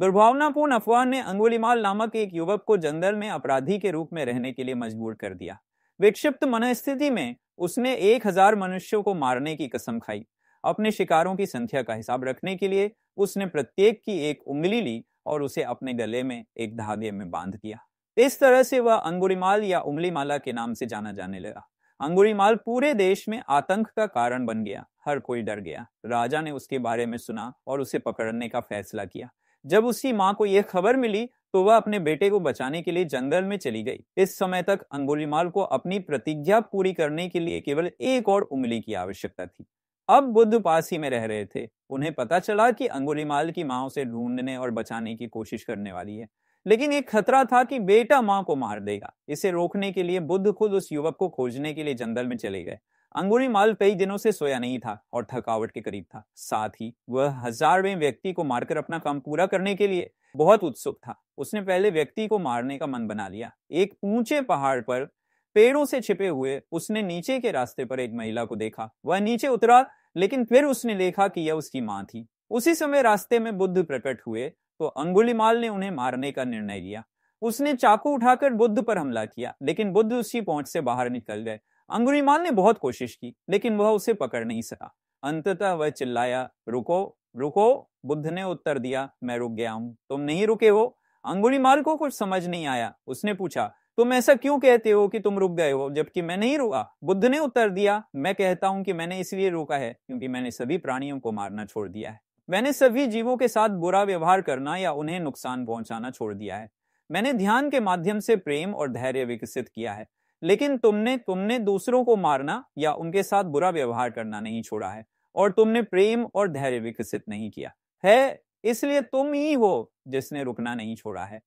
दुर्भावनापूर्ण अफवाह ने अंगुलीमाल नामक एक युवक को जंगल में अपराधी के रूप में रहने के लिए मजबूर कर दिया विक्षिप्त मनस्थिति में उसने एक हजार मनुष्यों को मारने की कसम खाई अपने शिकारों की संख्या का हिसाब रखने के लिए उसने प्रत्येक की एक उंगली ली और उसे अपने गले में एक धागे में बांध दिया इस तरह से वह अंगुरीमाल या उमलीमाला के नाम से जाना जाने लगा अंगुरीमाल पूरे देश में आतंक का कारण बन गया हर कोई डर गया राजा ने उसके बारे में सुना और उसे पकड़ने का फैसला किया जब उसकी माँ को यह खबर मिली तो वह अपने बेटे को बचाने के लिए जंगल में चली गई इस समय तक अंगुलीमाल को अपनी प्रतिज्ञा पूरी करने के लिए केवल एक और उंगली की आवश्यकता थी अब बुद्ध पास ही में रह रहे थे उन्हें पता चला कि अंगुलीमाल की माँ उसे ढूंढने और बचाने की कोशिश करने वाली है लेकिन एक खतरा था कि बेटा माँ को मार देगा इसे रोकने के लिए बुद्ध खुद उस युवक को खोजने के लिए जंगल में चले गए अंगूरी माल कई दिनों से सोया नहीं था और थकावट के करीब था साथ ही वह हजारवें व्यक्ति को मारकर अपना काम पूरा करने के लिए बहुत उत्सुक था उसने पहले व्यक्ति को मारने का मन बना लिया एक ऊंचे पहाड़ पर पेड़ों से छिपे हुए उसने नीचे के रास्ते पर एक महिला को देखा वह नीचे उतरा लेकिन फिर उसने देखा कि यह उसकी माँ थी उसी समय रास्ते में बुद्ध प्रकट हुए तो माल ने उन्हें मारने का निर्णय लिया उसने चाकू उठाकर बुद्ध पर हमला किया लेकिन बुद्ध उसी पहुंच से बाहर निकल गए अंगुरीमाल ने बहुत कोशिश की लेकिन वह उसे पकड़ नहीं सका अंततः वह चिल्लाया रुको रुको बुद्ध ने उत्तर दिया मैं रुक गया हूं तुम नहीं रुके हो अंगुरीमाल को कुछ समझ नहीं आया उसने पूछा तुम ऐसा क्यों कहते हो कि तुम रुक गए हो जबकि मैं नहीं रुका बुद्ध ने उत्तर दिया मैं कहता हूं कि मैंने इसलिए रोका है क्योंकि मैंने सभी प्राणियों को मारना छोड़ दिया है मैंने सभी जीवों के साथ बुरा व्यवहार करना या उन्हें नुकसान पहुंचाना छोड़ दिया है मैंने ध्यान के माध्यम से प्रेम और धैर्य विकसित किया है लेकिन तुमने तुमने दूसरों को मारना या उनके साथ बुरा व्यवहार करना नहीं छोड़ा है और तुमने प्रेम और धैर्य विकसित नहीं किया है इसलिए तुम ही हो जिसने रुकना नहीं छोड़ा है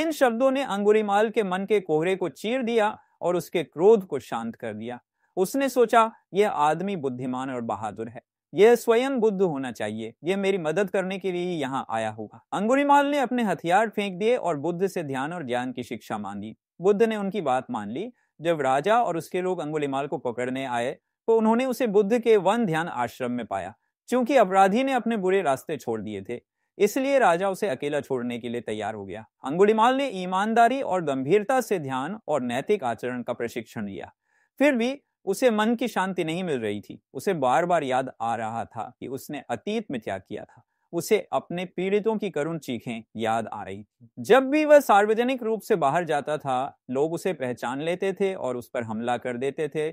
इन शब्दों ने अंगुरीमाल के मन के कोहरे को चीर दिया और उसके क्रोध को शांत कर दिया उसने सोचा यह आदमी बुद्धिमान और बहादुर है यह स्वयं बुद्ध होना चाहिए यह मेरी मदद करने के लिए ही यहाँ आया होगा अंगुरीमाल ने अपने हथियार फेंक दिए और बुद्ध से ध्यान और ज्ञान की शिक्षा मांगी बुद्ध ने उनकी बात मान ली जब राजा और उसके लोग अंगुलिमाल को पकड़ने आए तो उन्होंने उसे बुद्ध के वन ध्यान आश्रम में पाया क्योंकि अपराधी ने अपने बुरे रास्ते छोड़ दिए थे इसलिए राजा उसे अकेला छोड़ने के लिए तैयार हो गया अंगुलिमाल ने ईमानदारी और गंभीरता से ध्यान और नैतिक आचरण का प्रशिक्षण लिया फिर भी उसे मन की शांति नहीं मिल रही थी उसे बार बार याद आ रहा था कि उसने अतीत में क्या किया था उसे अपने पीड़ितों की करुण चीखें याद आ रही थी जब भी वह सार्वजनिक रूप से बाहर जाता था लोग उसे पहचान लेते थे और उस पर हमला कर देते थे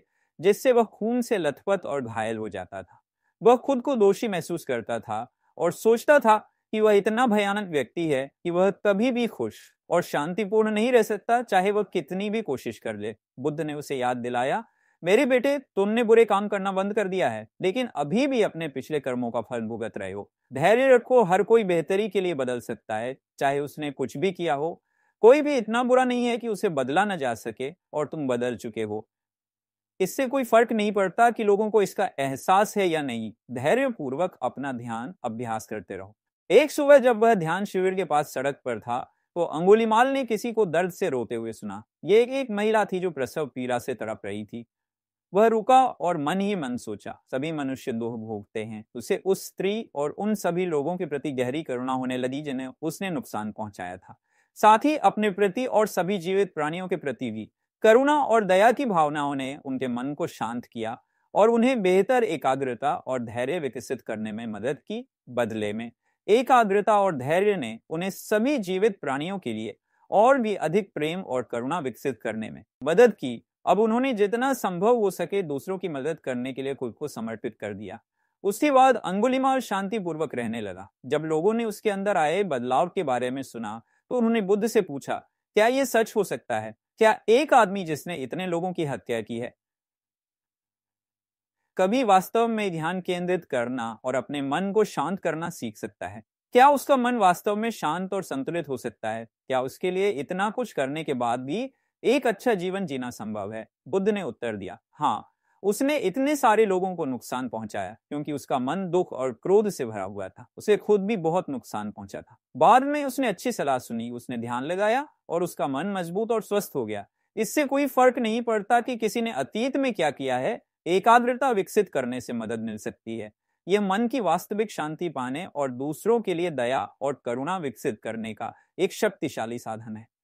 जिससे वह खून से लथपथ और घायल हो जाता था वह खुद को दोषी महसूस करता था और सोचता था कि वह इतना भयानक व्यक्ति है कि वह कभी भी खुश और शांतिपूर्ण नहीं रह सकता चाहे वह कितनी भी कोशिश कर ले बुद्ध ने उसे याद दिलाया मेरे बेटे तुमने बुरे काम करना बंद कर दिया है लेकिन अभी भी अपने पिछले कर्मों का फल भुगत रहे हो धैर्य रखो हर कोई बेहतरी के लिए बदल सकता है चाहे उसने कुछ भी किया हो कोई भी इतना बुरा नहीं है कि उसे बदला ना जा सके और तुम बदल चुके हो इससे कोई फर्क नहीं पड़ता कि लोगों को इसका एहसास है या नहीं धैर्य पूर्वक अपना ध्यान अभ्यास करते रहो एक सुबह जब वह ध्यान शिविर के पास सड़क पर था तो अंगुलीमाल ने किसी को दर्द से रोते हुए सुना ये एक, एक महिला थी जो प्रसव पीड़ा से तड़प रही थी वह रुका और मन ही मन सोचा सभी मनुष्य दोह भोगते हैं उसे उस स्त्री और उन सभी लोगों के प्रति गहरी करुणा होने लगी जिन्हें उसने नुकसान पहुंचाया था साथ ही अपने प्रति और सभी जीवित प्राणियों के प्रति भी करुणा और दया की भावनाओं ने उनके मन को शांत किया और उन्हें बेहतर एकाग्रता और धैर्य विकसित करने में मदद की बदले में एकाग्रता और धैर्य ने उन्हें सभी जीवित प्राणियों के लिए और भी अधिक प्रेम और करुणा विकसित करने में मदद की अब उन्होंने जितना संभव हो सके दूसरों की मदद करने के लिए खुद को समर्पित कर दिया उसके बाद अंगुलिमा शांतिपूर्वक रहने लगा जब लोगों ने उसके अंदर आए बदलाव के बारे में सुना तो उन्होंने बुद्ध से पूछा क्या यह सच हो सकता है क्या एक आदमी जिसने इतने लोगों की हत्या की है कभी वास्तव में ध्यान केंद्रित करना और अपने मन को शांत करना सीख सकता है क्या उसका मन वास्तव में शांत और संतुलित हो सकता है क्या उसके लिए इतना कुछ करने के बाद भी एक अच्छा जीवन जीना संभव है बुद्ध ने उत्तर दिया हाँ उसने इतने सारे लोगों को नुकसान पहुंचाया क्योंकि उसका मन दुख और क्रोध से भरा हुआ था उसे खुद भी बहुत नुकसान पहुंचा था बाद में उसने अच्छी सलाह सुनी उसने ध्यान लगाया और उसका मन मजबूत और स्वस्थ हो गया इससे कोई फर्क नहीं पड़ता कि किसी ने अतीत में क्या किया है एकाग्रता विकसित करने से मदद मिल सकती है यह मन की वास्तविक शांति पाने और दूसरों के लिए दया और करुणा विकसित करने का एक शक्तिशाली साधन है